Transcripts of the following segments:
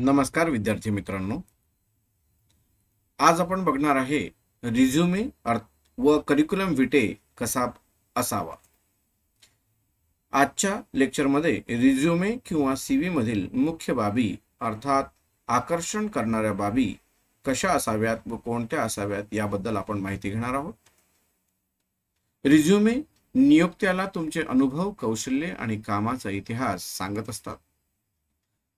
नमस्कार विद्यार्थी मित्रांनो आज आपण बघणार आहे रिझ्युमे व करिक्युलम विटे कसा असावा आजच्या लेक्चरमध्ये रिझ्युमे किंवा सी मधील मुख्य बाबी अर्थात आकर्षण करणाऱ्या बाबी कशा असाव्यात व कोणत्या असाव्यात याबद्दल आपण माहिती घेणार आहोत रिझ्युमे नियुक्त्याला तुमचे अनुभव कौशल्य आणि कामाचा इतिहास सांगत असतात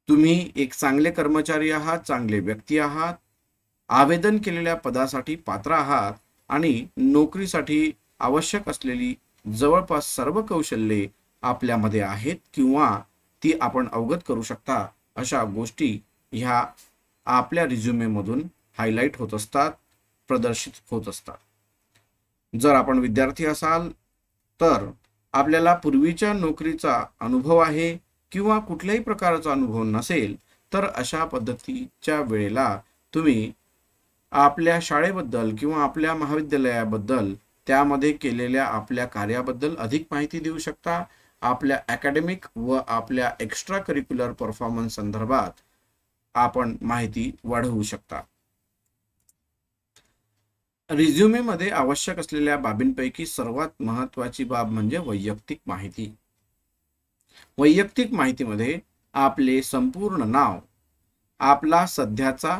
तुम्ही एक चांगले कर्मचारी आहात चांगले व्यक्ती आहात आवेदन केलेल्या पदासाठी पात्र आहात आणि नोकरीसाठी आवश्यक असलेली जवळपास सर्व कौशल्ये आपल्यामध्ये आहेत किंवा ती आपण अवगत करू शकता अशा गोष्टी ह्या आपल्या रिझ्युमेमधून हायलाईट होत असतात प्रदर्शित होत असतात जर आपण विद्यार्थी असाल तर आपल्याला पूर्वीच्या नोकरीचा अनुभव आहे किंवा कुठल्याही प्रकारचा अनुभव नसेल तर अशा पद्धतीच्या वेळेला तुम्ही आपल्या शाळेबद्दल किंवा आपल्या महाविद्यालयाबद्दल त्यामध्ये केलेल्या आपल्या कार्याबद्दल अधिक माहिती देऊ शकता आपल्या अकॅडमिक व आपल्या एक्स्ट्रा करिक्युलर परफॉर्मन्स संदर्भात आपण माहिती वाढवू शकता रिझ्युमेमध्ये आवश्यक असलेल्या बाबींपैकी सर्वात महत्वाची बाब म्हणजे वैयक्तिक माहिती वैयक्तिक माहितीमध्ये आपले संपूर्ण नाव आपला सध्याचा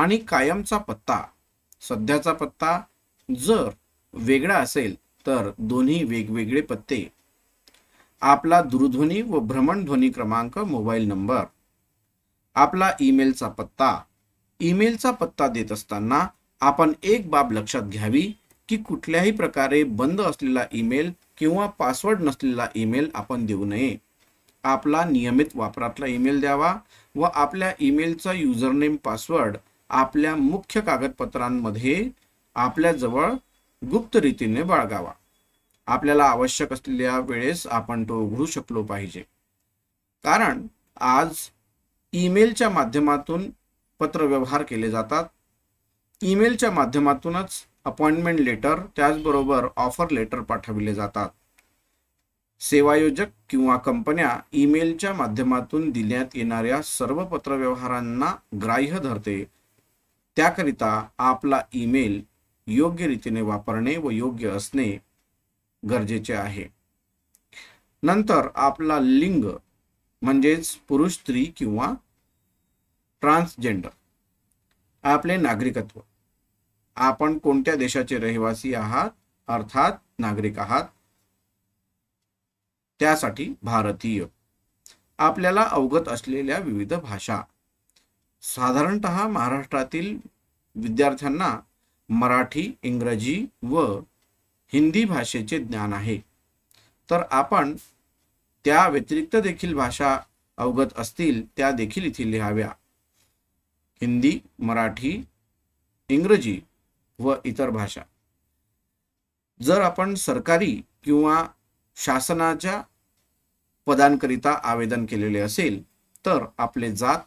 आणि कायमचा पत्ता सध्याचा पत्ता जर वेगळा असेल तर दोन्ही वेगवेगळे पत्ते आपला दूरध्वनी व भ्रमणध्वनी क्रमांक मोबाईल नंबर आपला ईमेलचा पत्ता ईमेलचा पत्ता देत असताना आपण एक बाब लक्षात घ्यावी की कुठल्याही प्रकारे बंद असलेला ईमेल किंवा पासवर्ड नसलेला ईमेल आपण देऊ नये आपला नियमित वापरातला ईमेल द्यावा व आपल्या ईमेलचा युजरनेम पासवर्ड आपल्या मुख्य कागदपत्रांमध्ये आपल्याजवळ गुप्त रीतीने बाळगावा आपल्याला आवश्यक असलेल्या वेळेस आपण तो उघडू शकलो पाहिजे कारण आज ईमेलच्या माध्यमातून पत्रव्यवहार केले जातात ईमेलच्या माध्यमातूनच अपॉइंटमेंट लेटर त्याचबरोबर ऑफर लेटर पाठविले जातात सेवायोजक किंवा कंपन्या ईमेलच्या माध्यमातून देण्यात येणाऱ्या सर्व पत्रव्यवहारांना ग्राह्य धरते त्याकरिता आपला ईमेल योग्य रीतीने वापरणे व योग्य असणे गरजेचे आहे नंतर आपला लिंग म्हणजेच पुरुष स्त्री किंवा ट्रान्सजेंडर आपले नागरिकत्व आपण कोणत्या देशाचे रहिवासी आहात अर्थात नागरिक आहात त्यासाठी भारतीय आपल्याला अवगत असलेल्या विविध भाषा साधारणत महाराष्ट्रातील विद्यार्थ्यांना मराठी इंग्रजी व हिंदी भाषेचे ज्ञान आहे तर आपण त्या व्यतिरिक्त देखील भाषा अवगत असतील त्या देखील इथे लिहाव्या हिंदी मराठी इंग्रजी व इतर भाषा जर आपण सरकारी किंवा शासनाच्या पदांकरिता आवेदन केलेले असेल तर आपले जात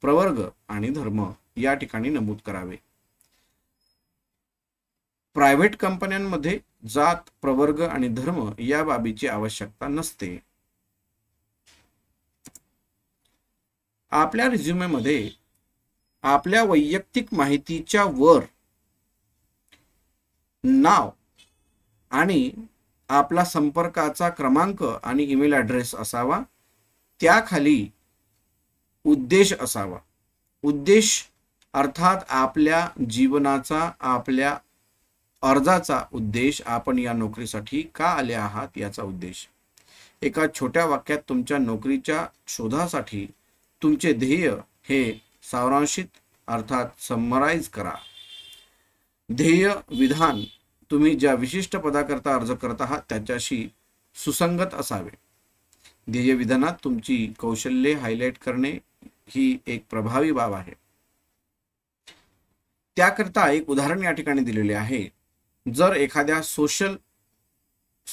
प्रवर्ग आणि धर्म या ठिकाणी नमूद करावे प्रायव्हेट कंपन्यांमध्ये जात प्रवर्ग आणि धर्म या बाबीची आवश्यकता नसते आपल्या रिझ्युमेमध्ये आपल्या वैयक्तिक माहितीच्या वर नाव आणि आपला संपर्काचा क्रमांक आणि ईमेल ॲड्रेस असावा त्याखाली उद्देश असावा उद्देश अर्थात आपल्या जीवनाचा आपल्या अर्जाचा उद्देश आपण या नोकरीसाठी का आले आहात याचा उद्देश एका छोट्या वाक्यात तुमच्या नोकरीच्या शोधासाठी तुमचे ध्येय हे सारांशित अर्थात समराईज करा ध्येय विधान तुम्ही ज्या विशिष्ट पदाकरता अर्ज करत आहात त्याच्याशी सुसंगत असावे ध्येयविधानात तुमची कौशल्ये हायलाईट करणे ही एक प्रभावी बाब आहे त्याकरता एक उदाहरण या ठिकाणी दिलेले आहे जर एखाद्या सोशल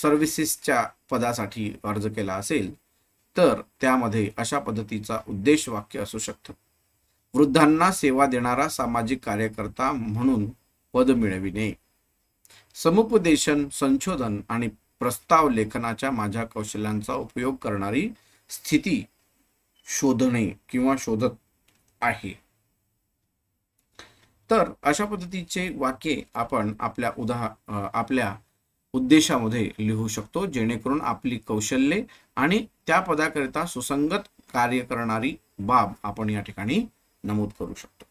सर्व्हिसेसच्या पदासाठी अर्ज केला असेल तर त्यामध्ये अशा पद्धतीचा उद्देश वाक्य असू शकतं वृद्धांना सेवा देणारा सामाजिक कार्यकर्ता म्हणून पद मिळविणे समुपदेशन संशोधन आणि प्रस्ताव लेखनाच्या माझ्या कौशल्यांचा उपयोग करणारी स्थिती शोधणे किंवा शोधत आहे तर अशा पद्धतीचे वाक्य आपण आपल्या उदा आपल्या उद्देशामध्ये लिहू शकतो जेणेकरून आपली कौशल्ये आणि त्या पदाकरिता सुसंगत कार्य करणारी बाब आपण या ठिकाणी नमूद करू शकतो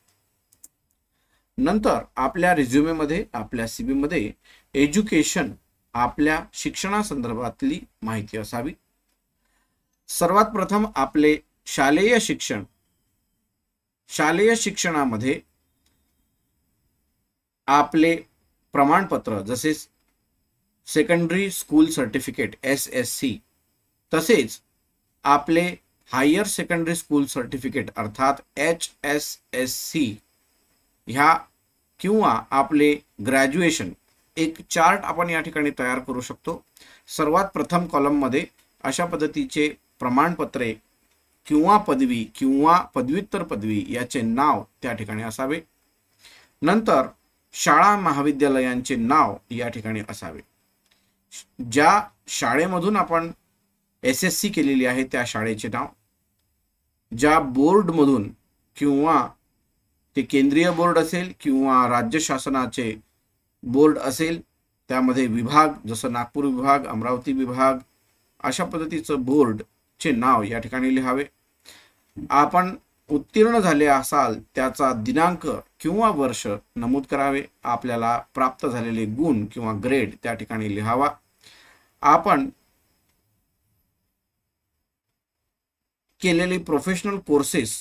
नंतर आपल्या रिझ्युमेमध्ये आपल्या सी बीमध्ये एज्युकेशन आपल्या शिक्षणासंदर्भातली माहिती असावी सर्वात प्रथम आपले शालेय शिक्षण शालेय शिक्षणामध्ये आपले प्रमाणपत्र जसे secondary school certificate S S C तसेच आपले हायर सेकंडरी स्कूल सर्टिफिकेट अर्थात एच एस एस सी ह्या किंवा आपले ग्रॅज्युएशन एक चार्ट आपण या ठिकाणी तयार करू शकतो सर्वात प्रथम कॉलममध्ये अशा पद्धतीचे प्रमाणपत्रे किंवा पदवी किंवा पदव्युत्तर पदवी याचे नाव त्या ठिकाणी असावे नंतर शाळा महाविद्यालयांचे नाव या ठिकाणी असावे ज्या शाळेमधून आपण एस एस सी केलेली आहे त्या शाळेचे नाव ज्या बोर्डमधून किंवा ते केंद्रीय बोर्ड असेल किंवा राज्य शासनाचे बोर्ड असेल त्यामध्ये विभाग जसं नागपूर विभाग अमरावती विभाग अशा पद्धतीचं बोर्डचे नाव या ठिकाणी लिहावे आपण उत्तीर्ण झाले असाल त्याचा दिनांक किंवा वर्ष नमूद करावे आपल्याला प्राप्त झालेले गुण किंवा ग्रेड त्या ठिकाणी लिहावा आपण केलेले प्रोफेशनल कोर्सेस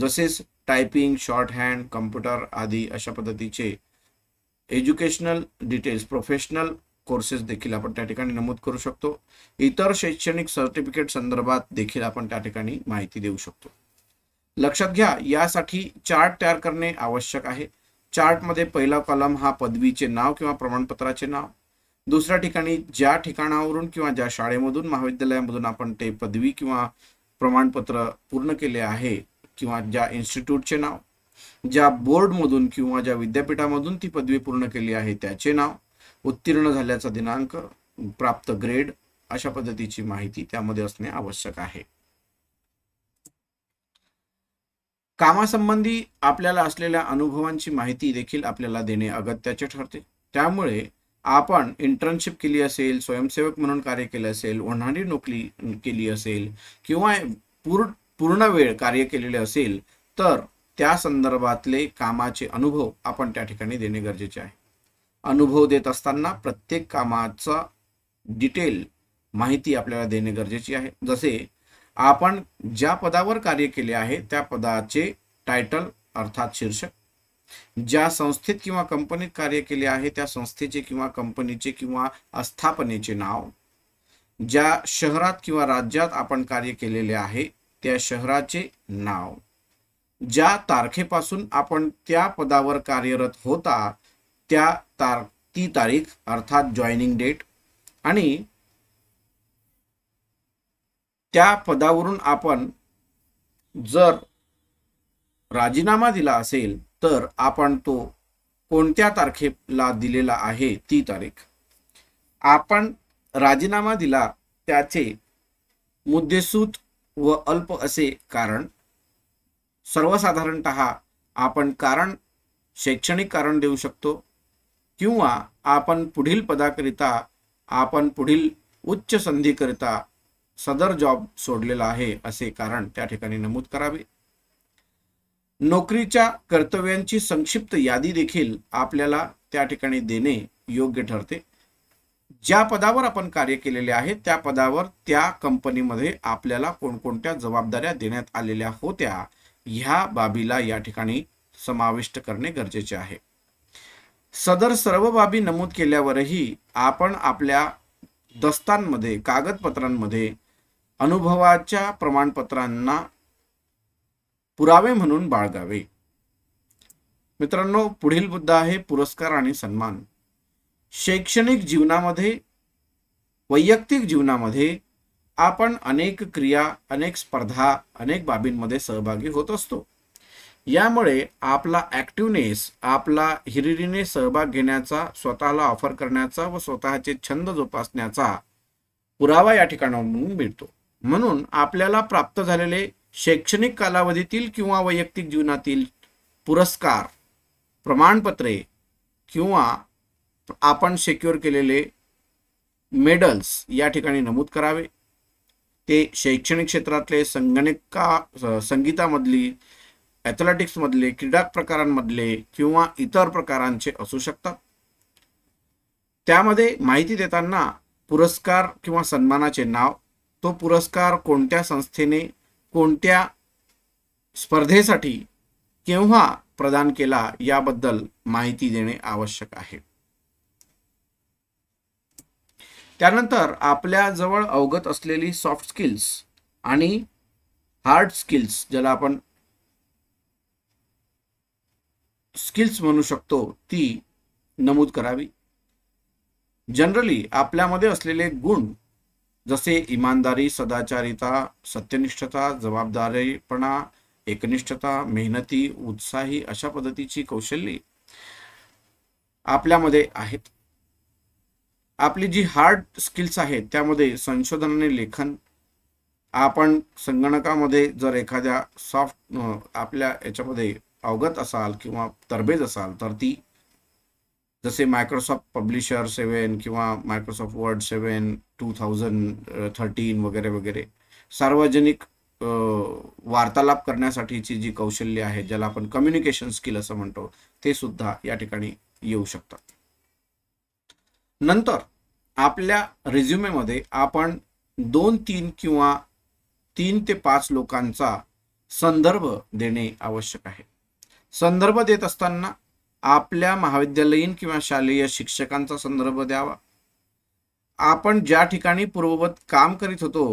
जसेच टायपिंग शॉर्ट हँड कम्प्युटर आदी अशा पद्धतीचे एज्युकेशनल डिटेल्स प्रोफेशनल कोर्सेस देखील आपण त्या ठिकाणी नमूद करू शकतो इतर शैक्षणिक सर्टिफिकेट संदर्भात देखील आपण त्या ठिकाणी माहिती देऊ शकतो लक्षात घ्या यासाठी चार्ट तयार करणे आवश्यक आहे चार्टमध्ये पहिला कॉलम हा पदवीचे नाव किंवा प्रमाणपत्राचे नाव दुसऱ्या ठिकाणी ज्या ठिकाणावरून किंवा ज्या शाळेमधून महाविद्यालयामधून आपण ते पदवी किंवा प्रमाणपत्र पूर्ण केले आहे किंवा ज्या इन्स्टिट्यूटचे नाव ज्या बोर्डमधून किंवा ज्या विद्यापीठामधून ती पदवी पूर्ण केली आहे त्याचे नाव उत्तीर्ण झाल्याचा दिनांक प्राप्त ग्रेड अशा पद्धतीची माहिती त्यामध्ये असणे आवश्यक आहे कामासंबंधी आपल्याला असलेल्या अनुभवांची माहिती देखील आपल्याला देणे अगत्याचे ठरते त्यामुळे आपण इंटर्नशिप केली असेल स्वयंसेवक म्हणून कार्य केले असेल ओढणारी नोकरी केली असेल किंवा पूर्ण पूर्ण वेळ कार्य केलेले असेल तर त्या संदर्भातले कामाचे अनुभव आपण त्या ठिकाणी देणे गरजेचे आहे अनुभव देत असताना प्रत्येक कामाचा डिटेल माहिती आपल्याला देणे गरजेची आहे जसे आपण ज्या पदावर कार्य केले आहे त्या पदाचे टायटल अर्थात शीर्षक ज्या संस्थेत किंवा कंपनीत कार्य केले आहे त्या संस्थेचे किंवा कंपनीचे किंवा आस्थापनेचे नाव ज्या शहरात किंवा राज्यात आपण कार्य केलेले आहे त्या शहराचे नाव ज्या तारखेपासून आपण त्या पदावर कार्यरत होता त्या तार ती तारीख अर्थात जॉईनिंग डेट आणि त्या पदावरून आपण जर राजीनामा दिला असेल तर आपण तो कोणत्या तारखेला दिलेला आहे ती तारीख आपण राजीनामा दिला त्याचे मुद्देसूत व अल्प असे कारण सर्वसाधारणत आपण कारण शैक्षणिक कारण देऊ शकतो किंवा आपण पुढील पदाकरिता आपण पुढील उच्च संधीकरिता सदर जॉब सोडलेला आहे असे कारण त्या ठिकाणी नमूद करावे नोकरीच्या कर्तव्यांची संक्षिप्त यादी देखील आपल्याला त्या ठिकाणी देणे योग्य ठरते ज्या पदावर आपण कार्य केलेले आहे त्या पदावर त्या कंपनीमध्ये आपल्याला कोणकोणत्या जबाबदाऱ्या देण्यात आलेल्या होत्या ह्या बाबीला या ठिकाणी समाविष्ट करणे गरजेचे आहे सदर सर्व बाबी नमूद केल्यावरही आपण आपल्या दस्तांमध्ये कागदपत्रांमध्ये अनुभवाच्या प्रमाणपत्रांना पुरावे म्हणून बाळगावे मित्रांनो पुढील मुद्दा आहे पुरस्कार आणि सन्मान शैक्षणिक जीवनामध्ये वैयक्तिक जीवनामध्ये आपण अनेक क्रिया अनेक स्पर्धा अनेक बाबींमध्ये सहभागी होत असतो यामुळे आपला ॲक्टिवनेस आपला हिरिरीने सहभाग घेण्याचा स्वतःला ऑफर करण्याचा व स्वतःचे छंद जोपासण्याचा पुरावा या ठिकाणावरून मिळतो म्हणून आपल्याला प्राप्त झालेले शैक्षणिक कालावधीतील किंवा वैयक्तिक जीवनातील पुरस्कार प्रमाणपत्रे किंवा आपण सेक्युअर केलेले मेडल्स या ठिकाणी नमूद करावे ते शैक्षणिक क्षेत्रातले संगणका संगीतामधली ॲथलेटिक्समधले क्रीडा प्रकारांमधले किंवा इतर प्रकारांचे असू शकतात त्यामध्ये माहिती देताना पुरस्कार किंवा सन्मानाचे नाव तो पुरस्कार कोणत्या संस्थेने कोणत्या स्पर्धेसाठी केव्हा प्रदान केला याबद्दल माहिती देणे आवश्यक आहे त्यानंतर आपल्याजवळ अवगत असलेली सॉफ्ट स्किल्स आणि हार्ड स्किल्स ज्याला आपण स्किल्स म्हणू शकतो ती नमूद करावी जनरली आपल्यामध्ये असलेले गुण जसे इमानदारी सदाचारिता सत्यनिष्ठता जबाबदारीपणा एकनिष्ठता मेहनती उत्साही अशा पद्धतीची कौशल्ये आपल्यामध्ये आहेत आपली जी हार्ड स्किल्स आहेत त्यामध्ये संशोधन आणि लेखन आपण संगणकामध्ये जर एखाद्या सॉफ्ट आपल्या याच्यामध्ये अवगत असाल किंवा तरबेज असाल तर ती जसे मायक्रोसॉफ्ट पब्लिशर सेवन किंवा Microsoft word seven two thousand thirteen वगैरे वगैरे सार्वजनिक वार्तालाप करण्यासाठीची जी कौशल्य आहेत ज्याला आपण कम्युनिकेशन स्किल असं म्हणतो ते सुद्धा या ठिकाणी येऊ शकतात नंतर आपल्या रेझ्युमेमध्ये आपण दोन तीन किंवा तीन ते पाच लोकांचा संदर्भ देणे आवश्यक आहे संदर्भ देत असताना आपल्या महाविद्यालयीन किंवा शालेय शिक्षकांचा संदर्भ द्यावा आपण ज्या ठिकाणी पूर्ववत काम करीत होतो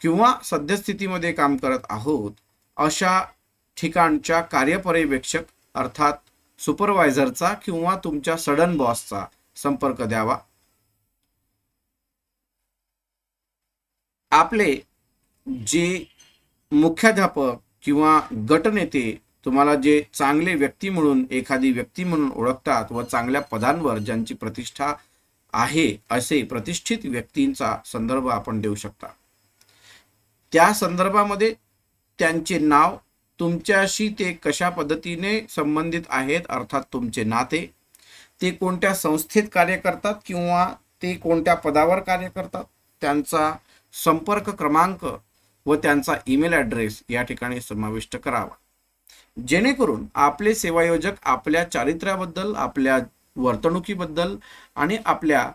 किंवा सद्यस्थितीमध्ये काम करत आहोत अशा ठिकाणच्या कार्यपर्यवेक्षक अर्थात सुपरवायझरचा किंवा तुमच्या सडन बॉसचा संपर्क द्यावा आपले जे मुख्याध्यापक किंवा गटनेते तुम्हाला जे चांगले व्यक्ती म्हणून एखादी व्यक्ती म्हणून ओळखतात व चांगल्या पदांवर ज्यांची प्रतिष्ठा आहे असे प्रतिष्ठित व्यक्तींचा संदर्भ आपण देऊ शकता त्या संदर्भामध्ये त्यांचे नाव तुमच्याशी ते कशा पद्धतीने संबंधित आहेत अर्थात तुमचे नाते ते कोणत्या संस्थेत कार्य करतात किंवा ते कोणत्या पदावर कार्य करतात त्यांचा संपर्क क्रमांक व त्यांचा ईमेल ॲड्रेस या ठिकाणी समाविष्ट करावा जेणेकरून आपले सेवायोजक आपल्या चारित्र्याबद्दल आपल्या वर्तणुकीबद्दल आणि आपल्या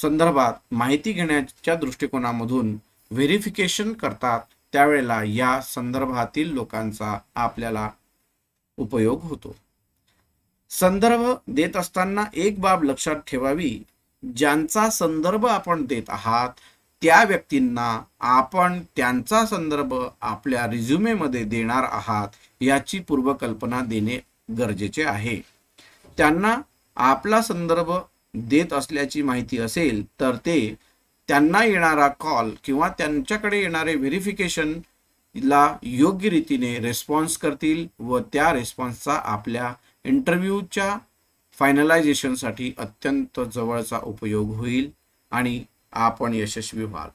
संदर्भात माहिती घेण्याच्या दृष्टिकोनामधून व्हेरिफिकेशन करतात त्यावेळेला या संदर्भातील लोकांचा आपल्याला उपयोग होतो संदर्भ देत असताना एक बाब लक्षात ठेवावी ज्यांचा संदर्भ आपण देत आहात त्या व्यक्तींना आपण त्यांचा संदर्भ आपल्या रिझ्युमेमध्ये देणार आहात याची पूर्वकल्पना देणे गरजेचे आहे त्यांना आपला संदर्भ देत असल्याची माहिती असेल तर ते त्यांना येणारा कॉल किंवा त्यांच्याकडे येणारे व्हेरिफिकेशनला योग्य रीतीने रेस्पॉन्स करतील व त्या रेस्पॉन्सचा आपल्या इंटरव्ह्यूच्या फायनलायझेशनसाठी अत्यंत जवळचा उपयोग होईल आणि आपण यशस्वी व्हाल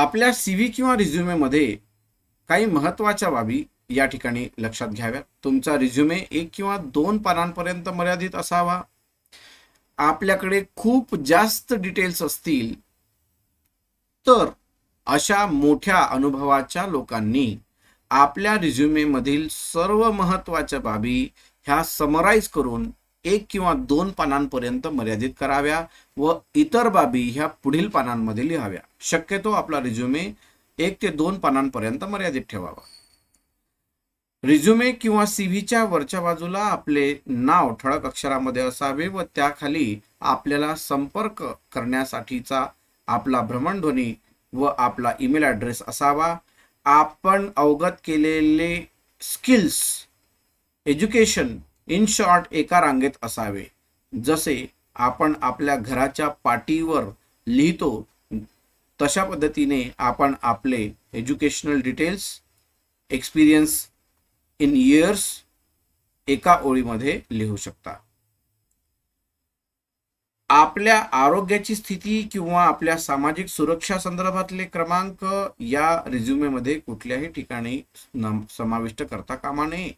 आपल्या सीव्ही किंवा रिझ्युमेमध्ये काही महत्वाच्या बाबी या ठिकाणी लक्षात घ्याव्यात तुमचा रिझ्युमे एक किंवा दोन पानांपर्यंत मर्यादित असावा आपल्याकडे खूप जास्त डिटेल्स असतील तर अशा मोठ्या अनुभवाच्या लोकांनी आपल्या रिझ्युमेमधील सर्व महत्वाच्या बाबी ह्या समराईज करून एक किंवा दोन पानांपर्यंत मर्यादित कराव्या व इतर बाबी ह्या पुढील पानांमध्ये लिहाव्या शक्यतो आपला रिझ्युमे एक ते दोन पानांपर्यंत मर्यादित ठेवावा रिझ्युमे किंवा सीव्हीच्या वरच्या बाजूला आपले नाव ठळक अक्षरामध्ये असावे व त्याखाली आपल्याला संपर्क करण्यासाठीचा आपला भ्रमणध्वनी व आपला ईमेल ॲड्रेस असावा आपण अवगत केलेले स्किल्स एज्युकेशन इन शॉर्ट एका रांगेत असावे जसे आपण आपल्या घराच्या पाटीवर लिहितो तशा पद्धतीने आपण आपले educational details experience in years एका ओळीमध्ये लिहू शकता आपल्या आरोग्याची स्थिती किंवा आपल्या सामाजिक सुरक्षा संदर्भातले क्रमांक या रिझ्युमेमध्ये कुठल्याही ठिकाणी समाविष्ट करता कामा नये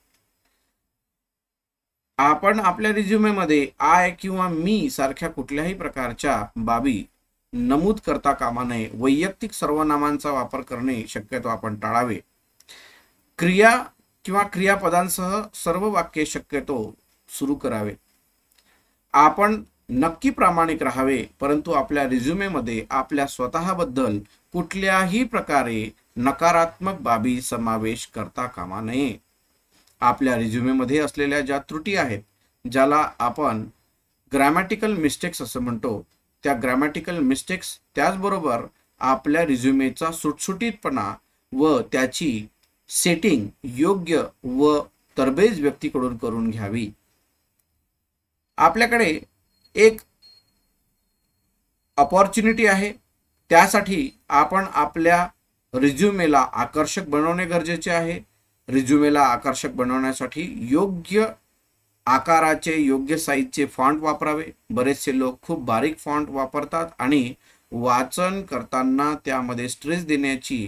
आपण आपल्या रिझ्युमेमध्ये आय किंवा मी सारख्या कुठल्याही प्रकारच्या बाबी नमूद करता कामा नये वैयक्तिक सर्वनामांचा वापर करणे शक्यतो आपण टाळावे क्रिया किंवा क्रियापदांसह सर्व वाक्य शक्यतो सुरू करावे आपण नक्की प्रामाणिक राहावे परंतु आपल्या रिझ्युमेमध्ये आपल्या स्वतःबद्दल कुठल्याही प्रकारे नकारात्मक बाबी समावेश करता कामा नये आपल्या रिझ्युमेमध्ये असलेल्या ज्या त्रुटी आहेत ज्याला आपण ग्रॅमॅटिकल मिस्टेक्स असं म्हणतो त्या ग्रॅमॅटिकल मिस्टेक्स त्याचबरोबर आपल्या रिझ्युमेचा सुटसुटीतपणा व त्याची सेटिंग योग्य व तरबेज व्यक्तीकडून करून घ्यावी आपल्याकडे एक अपॉर्च्युनिटी आहे त्यासाठी आपण आपल्या रिझ्युमेला आकर्षक बनवणे गरजेचे आहे रिझ्युमेला आकर्षक बनवण्यासाठी योग्य आकाराचे योग्य साईजचे फॉन्ट वापरावे बरेचसे लोक खूप बारीक फॉन्ट वापरतात आणि वाचन करताना त्यामध्ये स्ट्रेस देण्याची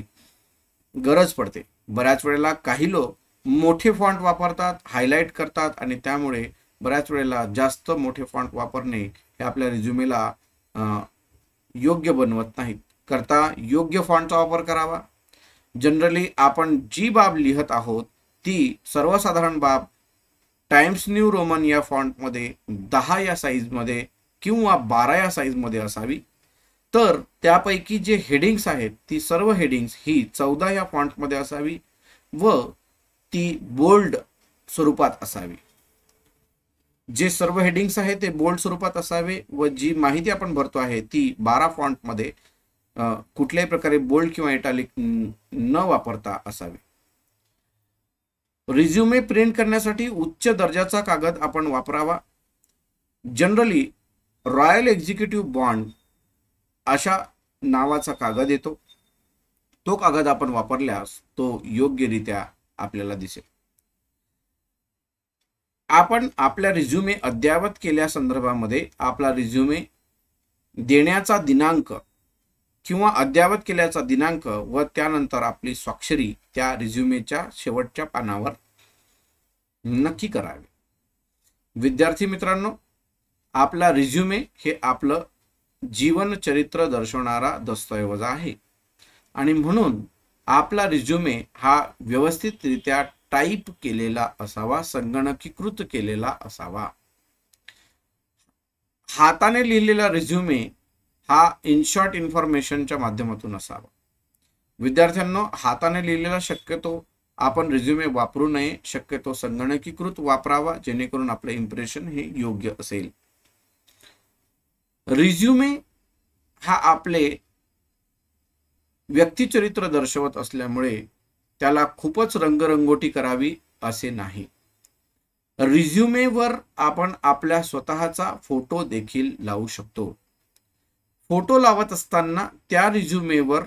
गरज पडते बऱ्याच वेळेला काही लोक मोठे फॉन्ट वापरतात हायलाईट करतात आणि त्यामुळे बऱ्याच वेळेला जास्त मोठे फॉन्ट वापरणे हे आपल्या रिझ्युमेला योग्य बनवत नाहीत करता योग्य फॉन्टचा वापर करावा जनरली आपण जी बाब लिहत आहोत ती सर्वसाधारण बाब टाइम्स न्यू रोमन या फॉन्टमध्ये दहा या साईजमध्ये किंवा बारा या साईजमध्ये असावी तर त्यापैकी जे हेडिंग्स आहेत ती सर्व हेडिंग्स ही चौदा या फॉन्टमध्ये असावी व ती बोल्ड स्वरूपात असावी जे सर्व हेडिंग्स आहे ते बोल्ड स्वरूपात असावे व जी माहिती आपण भरतो आहे ती बारा फॉन्टमध्ये कुठल्याही प्रकारे बोल्ड किंवा इटालिक न वापरता असावे रिझ्युमे प्रिंट करण्यासाठी उच्च दर्जाचा कागद आपण वापरावा जनरली रॉयल एक्झिक्युटिव्ह बॉन्ड अशा नावाचा कागद येतो तो कागद आपण वापरल्यास तो योग्यरित्या आपल्याला दिसेल आपण आपल्या रिझ्युमे अद्ययावत संदर्भामध्ये आपला रिझ्युमे देण्याचा दिनांक किंवा अद्ययावत केल्याचा दिनांक व त्यानंतर आपली स्वाक्षरी त्या रिझ्युमेच्या शेवटच्या पानावर नक्की करावी विद्यार्थी मित्रांनो आपला रिझ्युमे हे आपलं जीवनचरित्र दर्शवणारा दस्तऐवज आहे आणि म्हणून आपला रिझ्युमे हा व्यवस्थितरित्या टाईप केलेला असावा संगणकीकृत केलेला असावा हाताने लिहिलेला रिझ्युमे हा इनशॉर्ट इन्फॉर्मेशनच्या माध्यमातून असावा विद्यार्थ्यांना हाताने लिहिलेला शक्यतो आपण रिझ्युमे वापरू नये शक्यतो संगणकीकृत वापरावा जेणेकरून आपले इम्प्रेशन हे योग्य असेल रिझ्युमे हा आपले व्यक्तिचरित्र दर्शवत असल्यामुळे त्याला खूपच रंगरंगोटी करावी असे नाही रिझ्युमेवर आपण आपल्या स्वतःचा फोटो देखील लावू शकतो फोटो लावत असताना त्या रिझ्युमेवर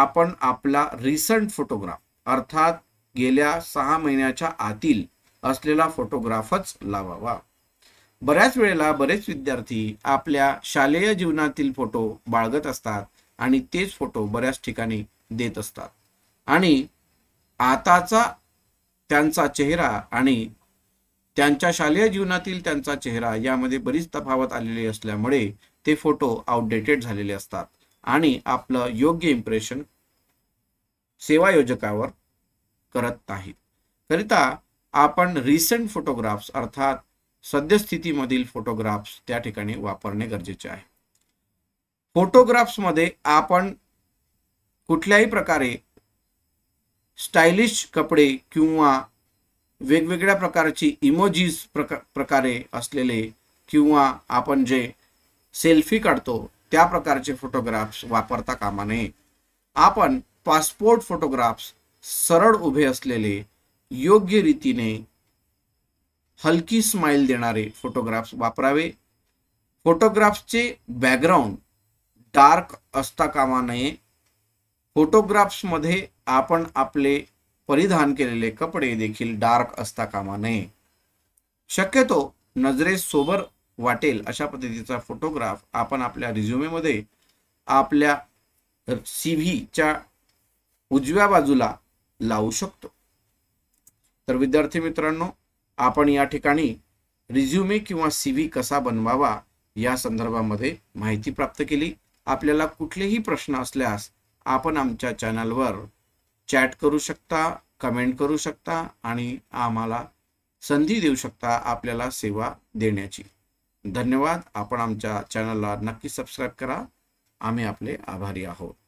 आपण आपला रिसंट फोटोग्राफ अर्थात गेल्या सहा महिन्याच्या आतील असलेला फोटोग्राफच लावावा बऱ्याच वेळेला बरेच विद्यार्थी आपल्या शालेय जीवनातील फोटो बाळगत असतात आणि तेच फोटो बऱ्याच ठिकाणी देत असतात आणि आताचा त्यांचा चेहरा आणि त्यांच्या शालेय जीवनातील त्यांचा चेहरा यामध्ये बरीच तफावत आलेली असल्यामुळे ते फोटो आउटडेटेड झालेले असतात आणि आपलं योग्य इम्प्रेशन सेवायोजकावर करत नाहीत करिता आपण रिसेंट फोटोग्राफ्स अर्थात सद्यस्थितीमधील फोटोग्राफ्स त्या ठिकाणी वापरणे गरजेचे आहे फोटोग्राफ्समध्ये आपण कुठल्याही प्रकारे स्टायलिश कपडे किंवा वेगवेगळ्या प्रकारची इमोजीज प्रका प्रकारे असलेले किंवा आपण जे सेल्फी काढतो त्या प्रकारचे फोटोग्राफ्स वापरता कामा नये आपण पासपोर्ट फोटोग्राफ्स सरळ उभे असलेले योग्य रीतीने हलकी स्माईल देणारे फोटोग्राफ्स वापरावे फोटोग्राफ्सचे बॅकग्राऊंड डार्क असता कामा नये फोटोग्राफ्समध्ये आपण आपले परिधान केलेले कपडे देखील डार्क असता कामा नये शक्यतो नजरे सोबर वाटेल अशा पद्धतीचा फोटोग्राफ आपण आपल्या रिझ्युमेमध्ये आपल्या सी व्हीच्या उजव्या बाजूला लावू शकतो तर विद्यार्थी मित्रांनो आपण या ठिकाणी रिझ्युमे किंवा सी व्ही कसा बनवावा या संदर्भामध्ये माहिती प्राप्त केली आपल्याला कुठलेही प्रश्न असल्यास आपण आमच्या चॅनलवर चॅट करू शकता कमेंट करू शकता आणि आम्हाला संधी देऊ शकता आपल्याला सेवा देण्याची धन्यवाद आपण आमच्या चॅनलला नक्की सबस्क्राईब करा आम्ही आपले आभारी आहोत